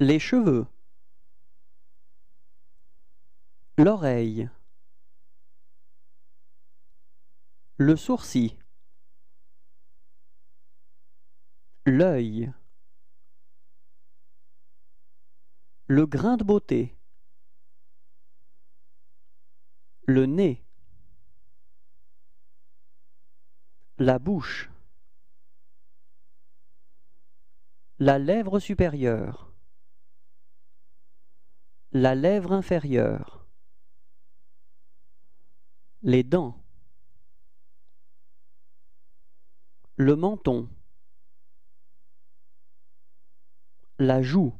les cheveux, l'oreille, le sourcil, l'œil, le grain de beauté, le nez, la bouche, la lèvre supérieure la lèvre inférieure, les dents, le menton, la joue.